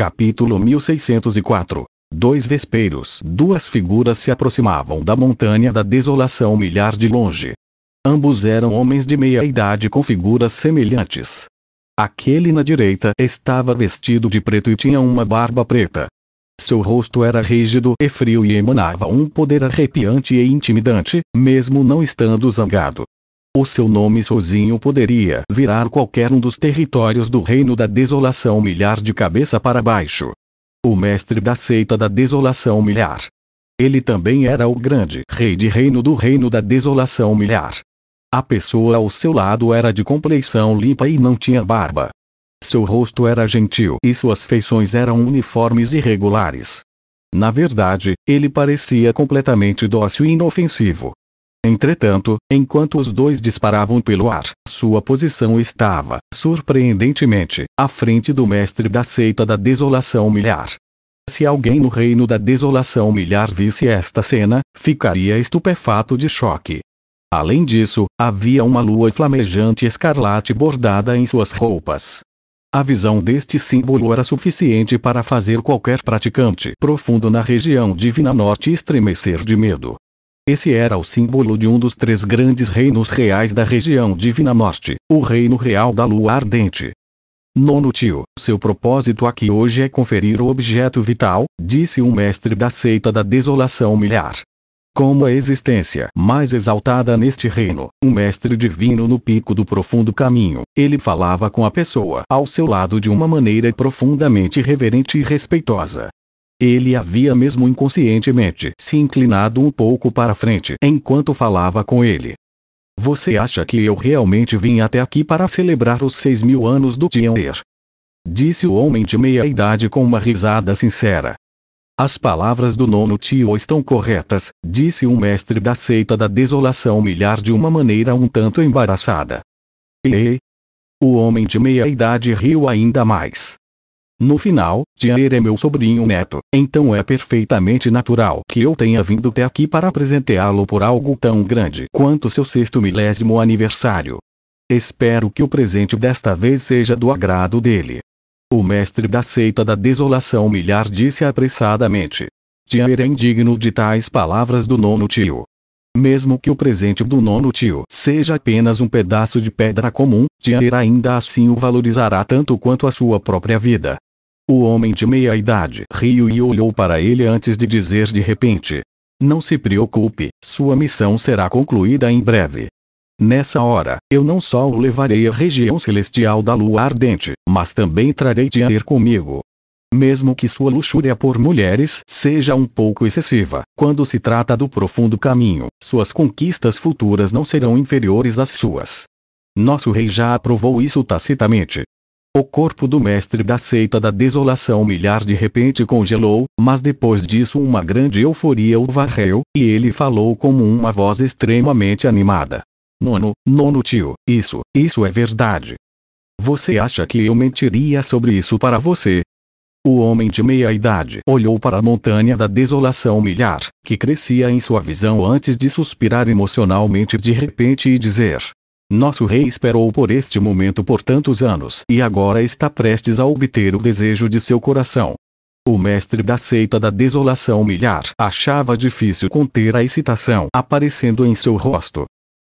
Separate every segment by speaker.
Speaker 1: Capítulo 1604 Dois vespeiros, duas figuras se aproximavam da montanha da desolação milhar de longe. Ambos eram homens de meia idade com figuras semelhantes. Aquele na direita estava vestido de preto e tinha uma barba preta. Seu rosto era rígido e frio e emanava um poder arrepiante e intimidante, mesmo não estando zangado. O seu nome sozinho poderia virar qualquer um dos territórios do reino da desolação milhar de cabeça para baixo. O mestre da seita da desolação milhar. Ele também era o grande rei de reino do reino da desolação milhar. A pessoa ao seu lado era de complexão limpa e não tinha barba. Seu rosto era gentil e suas feições eram uniformes e regulares. Na verdade, ele parecia completamente dócil e inofensivo. Entretanto, enquanto os dois disparavam pelo ar, sua posição estava, surpreendentemente, à frente do mestre da seita da desolação milhar. Se alguém no reino da desolação milhar visse esta cena, ficaria estupefato de choque. Além disso, havia uma lua flamejante escarlate bordada em suas roupas. A visão deste símbolo era suficiente para fazer qualquer praticante profundo na região divina norte estremecer de medo. Esse era o símbolo de um dos três grandes reinos reais da região Divina Norte, o Reino Real da Lua Ardente. Nono tio, seu propósito aqui hoje é conferir o objeto vital, disse um mestre da seita da desolação milhar. Como a existência mais exaltada neste reino, um mestre divino no pico do profundo caminho, ele falava com a pessoa ao seu lado de uma maneira profundamente reverente e respeitosa, ele havia mesmo inconscientemente se inclinado um pouco para frente enquanto falava com ele. Você acha que eu realmente vim até aqui para celebrar os seis mil anos do Tianer? Disse o homem de meia idade com uma risada sincera. As palavras do nono tio estão corretas, disse um mestre da seita da desolação milhar de uma maneira um tanto embaraçada. E, o homem de meia idade riu ainda mais. No final, Tiaer é meu sobrinho neto, então é perfeitamente natural que eu tenha vindo até aqui para presenteá-lo por algo tão grande quanto seu sexto milésimo aniversário. Espero que o presente desta vez seja do agrado dele. O mestre da seita da desolação milhar disse apressadamente. Tiaer é indigno de tais palavras do nono tio. Mesmo que o presente do nono tio seja apenas um pedaço de pedra comum, Tiaer ainda assim o valorizará tanto quanto a sua própria vida. O homem de meia idade riu e olhou para ele antes de dizer de repente: Não se preocupe, sua missão será concluída em breve. Nessa hora, eu não só o levarei à região celestial da lua ardente, mas também trarei de ir comigo. Mesmo que sua luxúria por mulheres seja um pouco excessiva, quando se trata do profundo caminho, suas conquistas futuras não serão inferiores às suas. Nosso rei já aprovou isso tacitamente, o corpo do mestre da seita da desolação milhar de repente congelou, mas depois disso uma grande euforia o varreu, e ele falou como uma voz extremamente animada. Nono, nono tio, isso, isso é verdade. Você acha que eu mentiria sobre isso para você? O homem de meia idade olhou para a montanha da desolação milhar, que crescia em sua visão antes de suspirar emocionalmente de repente e dizer: nosso rei esperou por este momento por tantos anos e agora está prestes a obter o desejo de seu coração. O mestre da seita da desolação milhar achava difícil conter a excitação aparecendo em seu rosto.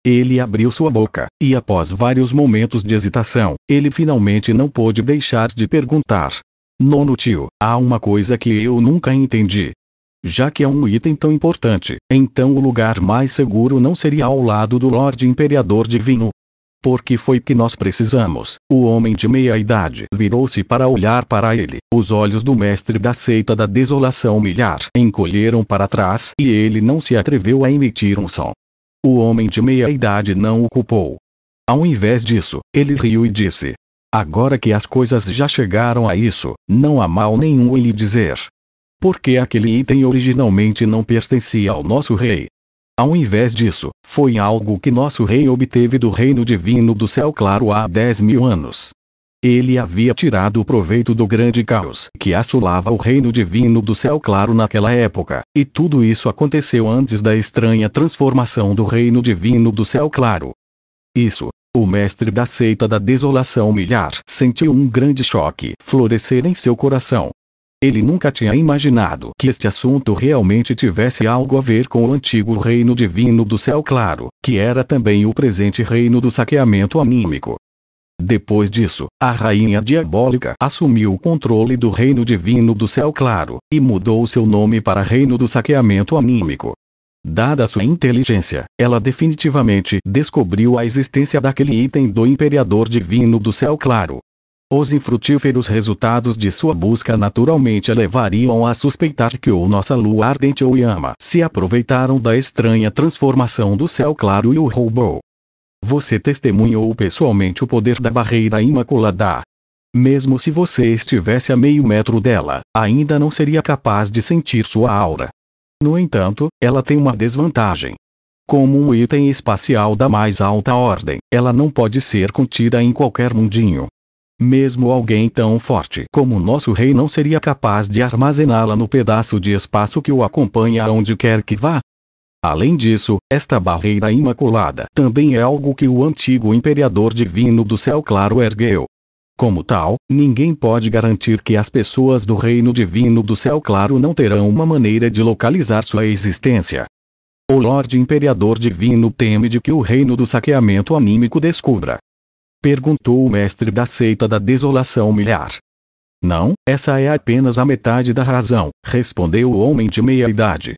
Speaker 1: Ele abriu sua boca, e após vários momentos de hesitação, ele finalmente não pôde deixar de perguntar. Nono tio, há uma coisa que eu nunca entendi. Já que é um item tão importante, então o lugar mais seguro não seria ao lado do Lorde Imperador Divino? Porque foi que nós precisamos. O homem de meia-idade virou-se para olhar para ele. Os olhos do mestre da seita da desolação milhar encolheram para trás e ele não se atreveu a emitir um som. O homem de meia-idade não o culpou. Ao invés disso, ele riu e disse: Agora que as coisas já chegaram a isso, não há mal nenhum em lhe dizer porque aquele item originalmente não pertencia ao nosso rei. Ao invés disso, foi algo que nosso rei obteve do reino divino do céu claro há 10 mil anos. Ele havia tirado proveito do grande caos que assolava o reino divino do céu claro naquela época, e tudo isso aconteceu antes da estranha transformação do reino divino do céu claro. Isso, o mestre da seita da desolação milhar sentiu um grande choque florescer em seu coração, ele nunca tinha imaginado que este assunto realmente tivesse algo a ver com o antigo reino divino do céu claro, que era também o presente reino do saqueamento anímico. Depois disso, a rainha diabólica assumiu o controle do reino divino do céu claro, e mudou seu nome para reino do saqueamento anímico. Dada sua inteligência, ela definitivamente descobriu a existência daquele item do imperador divino do céu claro, os infrutíferos resultados de sua busca naturalmente a levariam a suspeitar que ou nossa lua ardente ou Yama se aproveitaram da estranha transformação do céu claro e o roubou. Você testemunhou pessoalmente o poder da barreira imaculada. Mesmo se você estivesse a meio metro dela, ainda não seria capaz de sentir sua aura. No entanto, ela tem uma desvantagem. Como um item espacial da mais alta ordem, ela não pode ser contida em qualquer mundinho. Mesmo alguém tão forte como nosso rei não seria capaz de armazená-la no pedaço de espaço que o acompanha aonde quer que vá. Além disso, esta barreira imaculada também é algo que o antigo imperador divino do céu claro ergueu. Como tal, ninguém pode garantir que as pessoas do reino divino do céu claro não terão uma maneira de localizar sua existência. O Lorde Imperador Divino teme de que o reino do saqueamento anímico descubra Perguntou o mestre da seita da desolação milhar. Não, essa é apenas a metade da razão, respondeu o homem de meia-idade.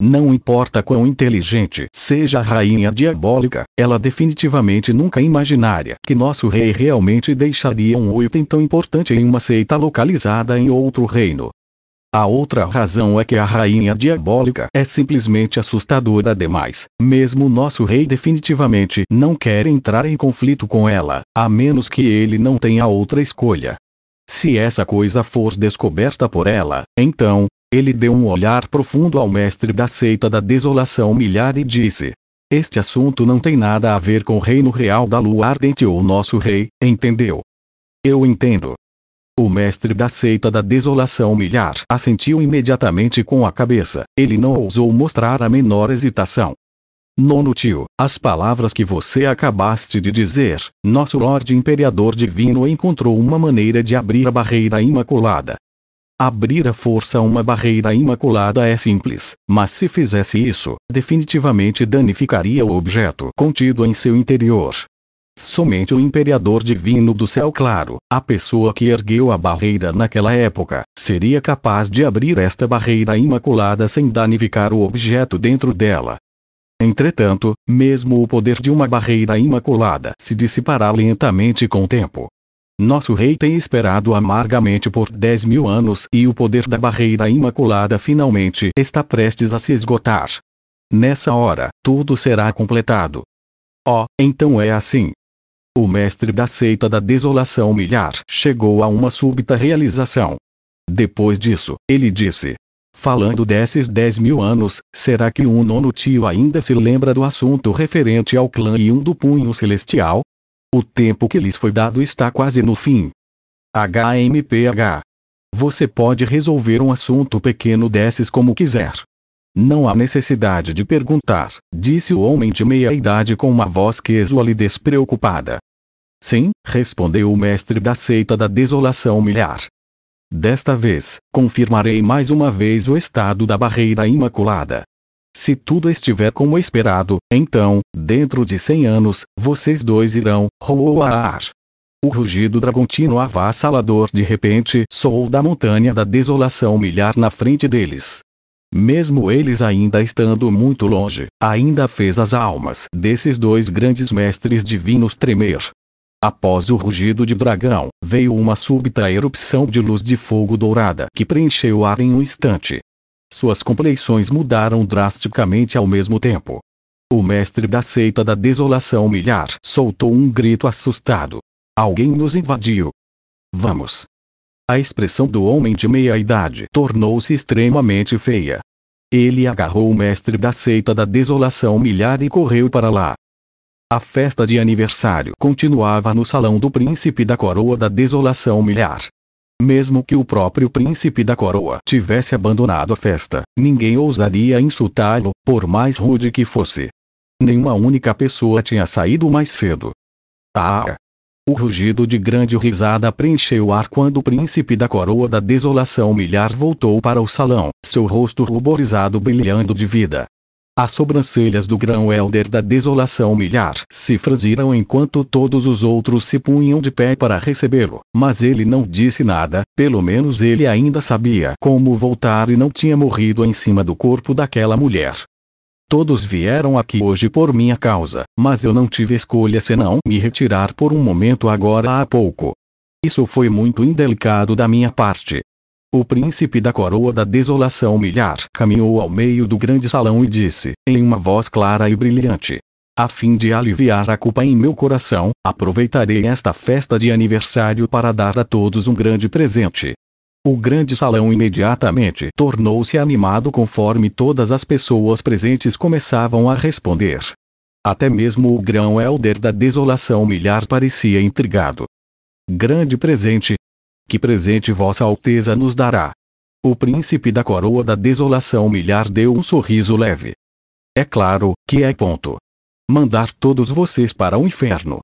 Speaker 1: Não importa quão inteligente seja a rainha diabólica, ela definitivamente nunca imaginaria que nosso rei realmente deixaria um item tão importante em uma seita localizada em outro reino. A outra razão é que a rainha diabólica é simplesmente assustadora demais. Mesmo nosso rei definitivamente não quer entrar em conflito com ela, a menos que ele não tenha outra escolha. Se essa coisa for descoberta por ela, então, ele deu um olhar profundo ao mestre da seita da desolação milhar e disse: Este assunto não tem nada a ver com o reino real da lua ardente ou nosso rei, entendeu? Eu entendo, o mestre da seita da desolação milhar assentiu imediatamente com a cabeça. Ele não ousou mostrar a menor hesitação. Nono tio, as palavras que você acabaste de dizer, nosso Lorde Imperador Divino encontrou uma maneira de abrir a barreira imaculada. Abrir a força a uma barreira imaculada é simples, mas se fizesse isso, definitivamente danificaria o objeto contido em seu interior, Somente o imperador divino do céu claro, a pessoa que ergueu a barreira naquela época, seria capaz de abrir esta barreira imaculada sem danificar o objeto dentro dela. Entretanto, mesmo o poder de uma barreira imaculada se dissipará lentamente com o tempo. Nosso rei tem esperado amargamente por 10 mil anos e o poder da barreira imaculada finalmente está prestes a se esgotar. Nessa hora, tudo será completado. Oh, então é assim. O mestre da seita da desolação milhar chegou a uma súbita realização. Depois disso, ele disse: Falando desses 10 mil anos, será que um nono tio ainda se lembra do assunto referente ao clã e um do punho celestial? O tempo que lhes foi dado está quase no fim. HMPH. Você pode resolver um assunto pequeno desses como quiser. Não há necessidade de perguntar, disse o homem de meia idade com uma voz quesua e despreocupada. Sim, respondeu o mestre da seita da desolação Milhar. Desta vez, confirmarei mais uma vez o estado da barreira imaculada. Se tudo estiver como esperado, então, dentro de cem anos, vocês dois irão roar. O rugido dragontino avassalador de repente soou da montanha da desolação milhar na frente deles mesmo eles ainda estando muito longe, ainda fez as almas desses dois grandes mestres divinos tremer. Após o rugido de dragão, veio uma súbita erupção de luz de fogo dourada que preencheu o ar em um instante. Suas complexões mudaram drasticamente ao mesmo tempo. O mestre da seita da desolação milhar soltou um grito assustado. Alguém nos invadiu. Vamos, a expressão do homem de meia-idade tornou-se extremamente feia. Ele agarrou o mestre da seita da desolação milhar e correu para lá. A festa de aniversário continuava no salão do príncipe da coroa da desolação milhar. Mesmo que o próprio príncipe da coroa tivesse abandonado a festa, ninguém ousaria insultá-lo, por mais rude que fosse. Nenhuma única pessoa tinha saído mais cedo. Ah, o rugido de grande risada preencheu o ar quando o príncipe da coroa da desolação milhar voltou para o salão, seu rosto ruborizado brilhando de vida. As sobrancelhas do grão-elder da desolação milhar se franziram enquanto todos os outros se punham de pé para recebê-lo, mas ele não disse nada, pelo menos ele ainda sabia como voltar e não tinha morrido em cima do corpo daquela mulher. Todos vieram aqui hoje por minha causa, mas eu não tive escolha senão me retirar por um momento agora há pouco. Isso foi muito indelicado da minha parte. O príncipe da coroa da desolação milhar caminhou ao meio do grande salão e disse, em uma voz clara e brilhante: A fim de aliviar a culpa em meu coração, aproveitarei esta festa de aniversário para dar a todos um grande presente. O grande salão imediatamente tornou-se animado conforme todas as pessoas presentes começavam a responder. Até mesmo o grão-elder da desolação milhar parecia intrigado. Grande presente! Que presente Vossa Alteza nos dará? O príncipe da coroa da desolação milhar deu um sorriso leve. É claro que é ponto. Mandar todos vocês para o inferno.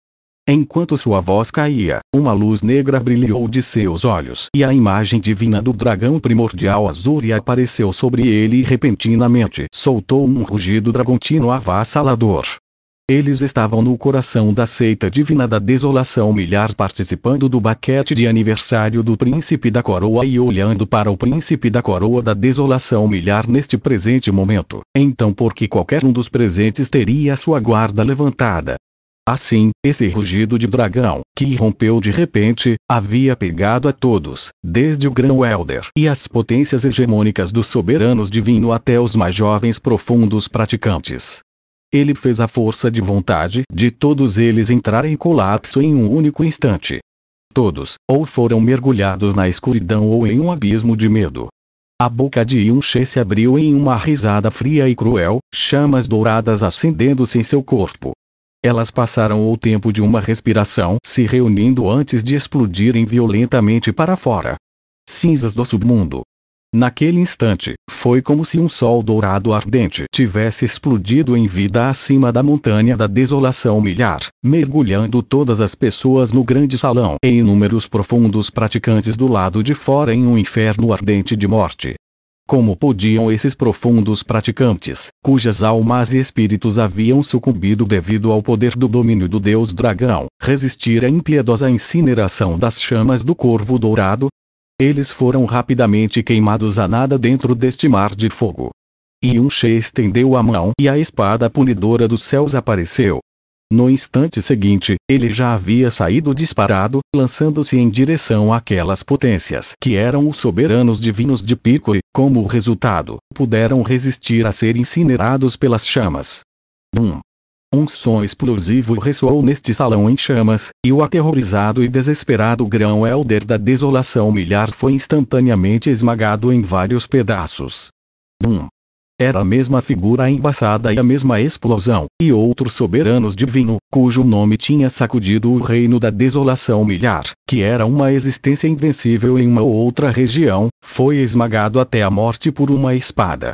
Speaker 1: Enquanto sua voz caía, uma luz negra brilhou de seus olhos e a imagem divina do dragão primordial azul apareceu sobre ele e repentinamente soltou um rugido dragontino avassalador. Eles estavam no coração da seita divina da desolação milhar participando do baquete de aniversário do príncipe da coroa e olhando para o príncipe da coroa da desolação milhar neste presente momento. Então por que qualquer um dos presentes teria sua guarda levantada? Assim, esse rugido de dragão, que irrompeu de repente, havia pegado a todos, desde o Grão Elder e as potências hegemônicas dos soberanos divino até os mais jovens profundos praticantes. Ele fez a força de vontade de todos eles entrar em colapso em um único instante. Todos, ou foram mergulhados na escuridão ou em um abismo de medo. A boca de Yunche se abriu em uma risada fria e cruel, chamas douradas acendendo-se em seu corpo, elas passaram o tempo de uma respiração se reunindo antes de explodirem violentamente para fora. Cinzas do submundo. Naquele instante, foi como se um sol dourado ardente tivesse explodido em vida acima da montanha da desolação milhar, mergulhando todas as pessoas no grande salão e inúmeros profundos praticantes do lado de fora em um inferno ardente de morte. Como podiam esses profundos praticantes, cujas almas e espíritos haviam sucumbido devido ao poder do domínio do deus dragão, resistir à impiedosa incineração das chamas do corvo dourado? Eles foram rapidamente queimados a nada dentro deste mar de fogo. E um che estendeu a mão e a espada punidora dos céus apareceu, no instante seguinte, ele já havia saído disparado, lançando-se em direção àquelas potências que eram os soberanos divinos de Pícore, como resultado, puderam resistir a ser incinerados pelas chamas. 1. Um. som explosivo ressoou neste salão em chamas, e o aterrorizado e desesperado grão elder da desolação milhar foi instantaneamente esmagado em vários pedaços. 1. Era a mesma figura embaçada e a mesma explosão, e outro soberano divino, cujo nome tinha sacudido o reino da desolação milhar, que era uma existência invencível em uma outra região, foi esmagado até a morte por uma espada.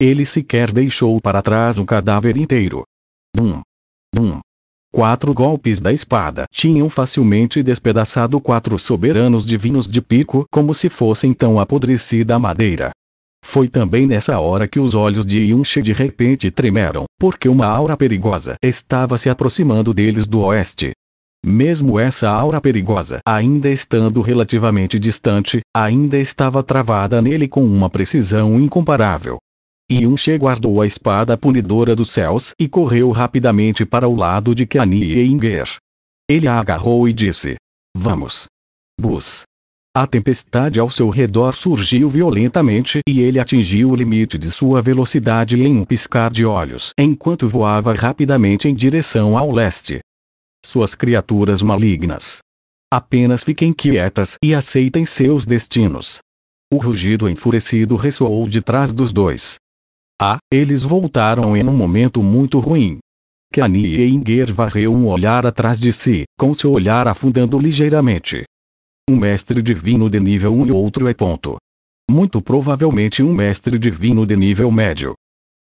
Speaker 1: Ele sequer deixou para trás um cadáver inteiro. Dum. Dum. Quatro golpes da espada tinham facilmente despedaçado quatro soberanos divinos de pico como se fossem tão apodrecida madeira. Foi também nessa hora que os olhos de Yunche de repente tremeram, porque uma aura perigosa estava se aproximando deles do oeste. Mesmo essa aura perigosa, ainda estando relativamente distante, ainda estava travada nele com uma precisão incomparável. Yunche guardou a espada punidora dos céus e correu rapidamente para o lado de Kani e Inger. Ele a agarrou e disse: Vamos. Bus. A tempestade ao seu redor surgiu violentamente e ele atingiu o limite de sua velocidade em um piscar de olhos enquanto voava rapidamente em direção ao leste. Suas criaturas malignas. Apenas fiquem quietas e aceitem seus destinos. O rugido enfurecido ressoou de trás dos dois. Ah, eles voltaram em um momento muito ruim. Kanye Inger varreu um olhar atrás de si, com seu olhar afundando ligeiramente. Um mestre divino de nível 1 e outro é ponto. Muito provavelmente um mestre divino de nível médio.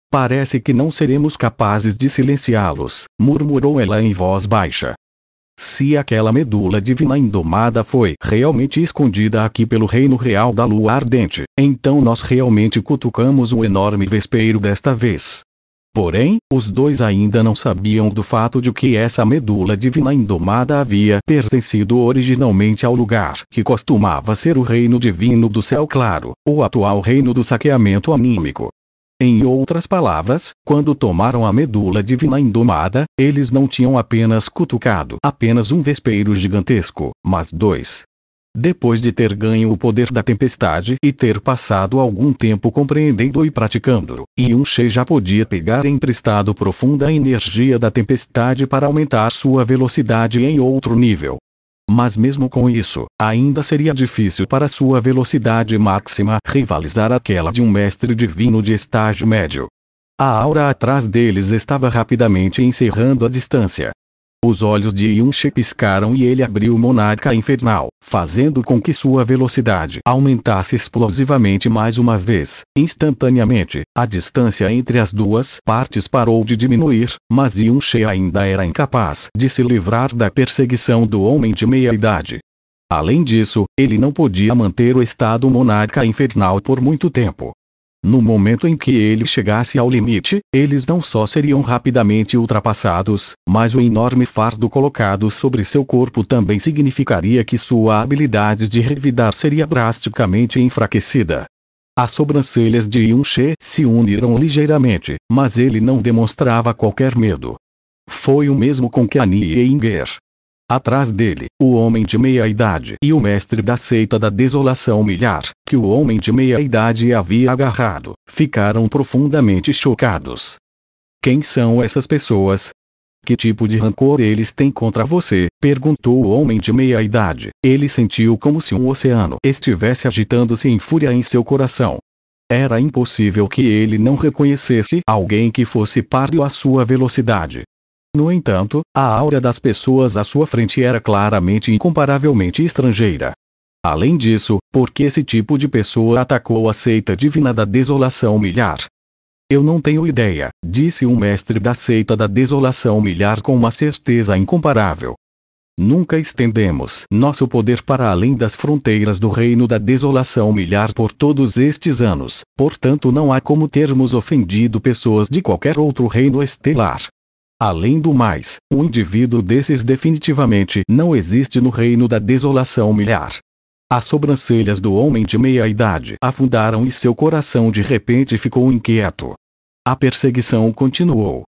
Speaker 1: Parece que não seremos capazes de silenciá-los, murmurou ela em voz baixa. Se aquela medula divina indomada foi realmente escondida aqui pelo reino real da lua ardente, então nós realmente cutucamos um enorme vespeiro desta vez, Porém, os dois ainda não sabiam do fato de que essa medula divina indomada havia pertencido originalmente ao lugar que costumava ser o reino divino do céu claro, o atual reino do saqueamento anímico. Em outras palavras, quando tomaram a medula divina indomada, eles não tinham apenas cutucado apenas um vespeiro gigantesco, mas dois, depois de ter ganho o poder da tempestade e ter passado algum tempo compreendendo e praticando-o, Yunche já podia pegar emprestado profunda energia da tempestade para aumentar sua velocidade em outro nível. Mas mesmo com isso, ainda seria difícil para sua velocidade máxima rivalizar aquela de um mestre divino de estágio médio. A aura atrás deles estava rapidamente encerrando a distância, os olhos de Yunche piscaram e ele abriu o monarca infernal, fazendo com que sua velocidade aumentasse explosivamente mais uma vez. Instantaneamente, a distância entre as duas partes parou de diminuir, mas Yunche ainda era incapaz de se livrar da perseguição do homem de meia-idade. Além disso, ele não podia manter o estado monarca infernal por muito tempo, no momento em que ele chegasse ao limite, eles não só seriam rapidamente ultrapassados, mas o enorme fardo colocado sobre seu corpo também significaria que sua habilidade de revidar seria drasticamente enfraquecida. As sobrancelhas de Yun-Che se uniram ligeiramente, mas ele não demonstrava qualquer medo. Foi o mesmo com que Annie Enger, Atrás dele, o homem de meia-idade e o mestre da seita da desolação milhar, que o homem de meia-idade havia agarrado, ficaram profundamente chocados. Quem são essas pessoas? Que tipo de rancor eles têm contra você? perguntou o homem de meia-idade. Ele sentiu como se um oceano estivesse agitando-se em fúria em seu coração. Era impossível que ele não reconhecesse alguém que fosse páreo à sua velocidade, no entanto, a aura das pessoas à sua frente era claramente e incomparavelmente estrangeira. Além disso, por que esse tipo de pessoa atacou a seita divina da desolação milhar? Eu não tenho ideia, disse um mestre da seita da desolação milhar com uma certeza incomparável. Nunca estendemos nosso poder para além das fronteiras do reino da desolação milhar por todos estes anos, portanto não há como termos ofendido pessoas de qualquer outro reino estelar. Além do mais, um indivíduo desses definitivamente não existe no reino da desolação milhar. As sobrancelhas do homem de meia-idade afundaram e seu coração de repente ficou inquieto. A perseguição continuou,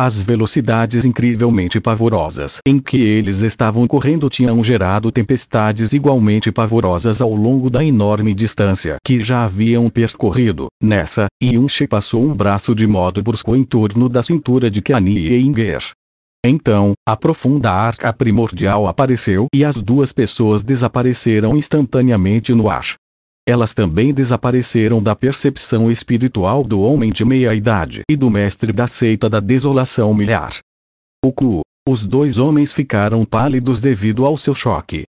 Speaker 1: as velocidades incrivelmente pavorosas em que eles estavam correndo tinham gerado tempestades igualmente pavorosas ao longo da enorme distância que já haviam percorrido. Nessa, Yunche passou um braço de modo brusco em torno da cintura de Kani e Inger. Então, a profunda arca primordial apareceu e as duas pessoas desapareceram instantaneamente no ar elas também desapareceram da percepção espiritual do homem de meia-idade e do mestre da seita da desolação Milhar. O cu, os dois homens ficaram pálidos devido ao seu choque.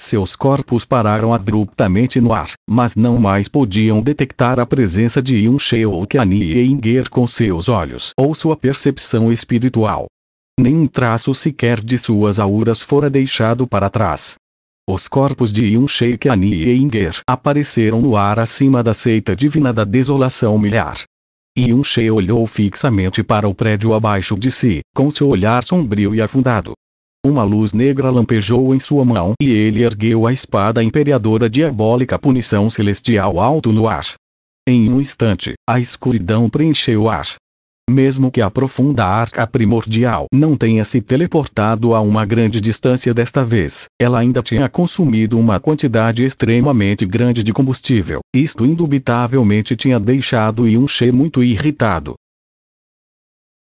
Speaker 1: Seus corpos pararam abruptamente no ar, mas não mais podiam detectar a presença de Yunche ou Inger com seus olhos ou sua percepção espiritual. Nenhum traço sequer de suas auras fora deixado para trás. Os corpos de Yun Sheik Ani e Inger apareceram no ar acima da seita divina da desolação milhar. Yun Shei olhou fixamente para o prédio abaixo de si, com seu olhar sombrio e afundado. Uma luz negra lampejou em sua mão e ele ergueu a espada imperiadora diabólica punição celestial alto no ar. Em um instante, a escuridão preencheu o ar mesmo que a profunda arca primordial não tenha se teleportado a uma grande distância desta vez, ela ainda tinha consumido uma quantidade extremamente grande de combustível. Isto indubitavelmente tinha deixado Yun She muito irritado.